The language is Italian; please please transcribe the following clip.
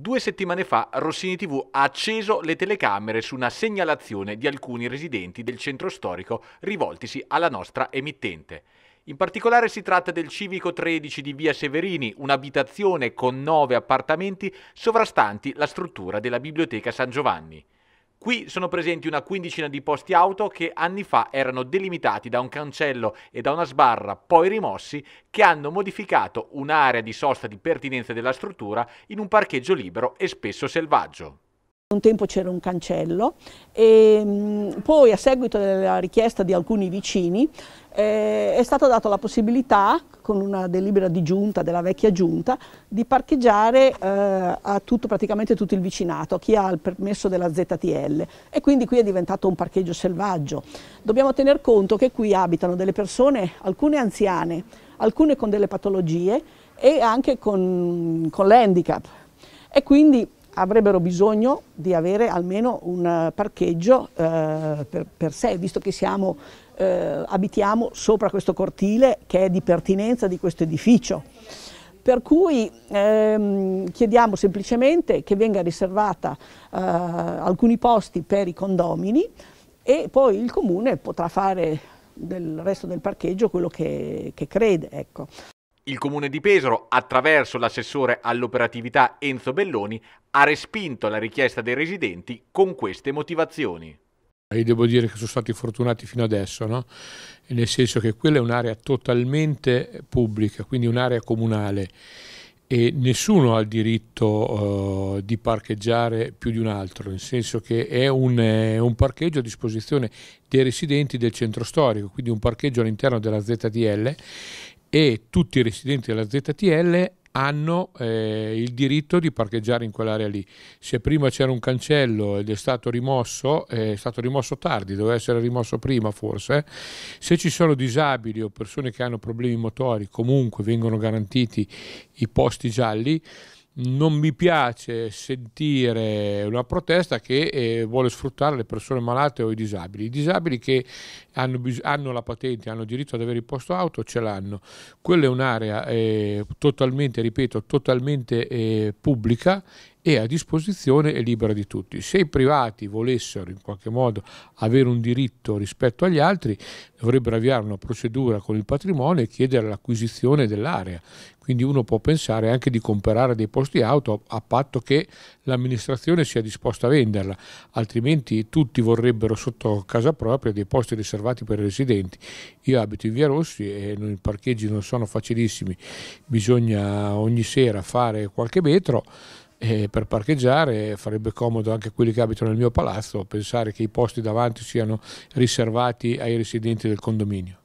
Due settimane fa Rossini TV ha acceso le telecamere su una segnalazione di alcuni residenti del centro storico rivoltisi alla nostra emittente. In particolare si tratta del civico 13 di Via Severini, un'abitazione con nove appartamenti sovrastanti la struttura della Biblioteca San Giovanni. Qui sono presenti una quindicina di posti auto che anni fa erano delimitati da un cancello e da una sbarra poi rimossi che hanno modificato un'area di sosta di pertinenza della struttura in un parcheggio libero e spesso selvaggio. Un tempo c'era un cancello e mm, poi a seguito della richiesta di alcuni vicini eh, è stata data la possibilità, con una delibera di giunta, della vecchia giunta, di parcheggiare eh, a tutto, praticamente tutto il vicinato, chi ha il permesso della ZTL e quindi qui è diventato un parcheggio selvaggio. Dobbiamo tener conto che qui abitano delle persone, alcune anziane, alcune con delle patologie e anche con, con l'handicap e quindi avrebbero bisogno di avere almeno un eh, parcheggio eh, per, per, sé, visto che siamo, eh, abitiamo sopra questo cortile che è di pertinenza di questo edificio. Per cui ehm, chiediamo semplicemente che venga riservata eh, alcuni posti per i condomini e poi il comune potrà fare del resto del parcheggio quello che, che crede. Ecco. Il comune di Pesaro, attraverso l'assessore all'operatività Enzo Belloni, ha respinto la richiesta dei residenti con queste motivazioni. Io devo dire che sono stati fortunati fino adesso, no? nel senso che quella è un'area totalmente pubblica, quindi un'area comunale e nessuno ha il diritto uh, di parcheggiare più di un altro, nel senso che è un, eh, un, parcheggio a disposizione dei residenti del centro storico, quindi un parcheggio all'interno della ZDL e tutti i residenti della ZTL hanno eh, il diritto di parcheggiare in quell'area lì. Se prima c'era un cancello ed è stato rimosso, eh, è stato rimosso tardi, doveva essere rimosso prima forse, se ci sono disabili o persone che hanno problemi motori, comunque vengono garantiti i posti gialli non mi piace sentire una protesta che eh, vuole sfruttare le persone malate o i disabili. I disabili che hanno, hanno la patente, hanno diritto ad avere il posto auto, ce l'hanno. Quella è un'area eh, totalmente, ripeto, totalmente eh, pubblica è a disposizione e libera di tutti. Se i privati volessero in qualche modo avere un diritto rispetto agli altri, dovrebbero avviare una procedura con il patrimonio e chiedere l'acquisizione dell'area. Quindi uno può pensare anche di comprare dei posti auto a patto che l'amministrazione sia disposta a venderla, altrimenti tutti vorrebbero sotto casa propria dei posti riservati per i residenti. Io abito in Via Rossi e i parcheggi non sono facilissimi, bisogna ogni sera fare qualche metro eh, per parcheggiare, farebbe comodo anche a quelli che abitano nel mio palazzo pensare che i posti davanti siano riservati ai residenti del condominio.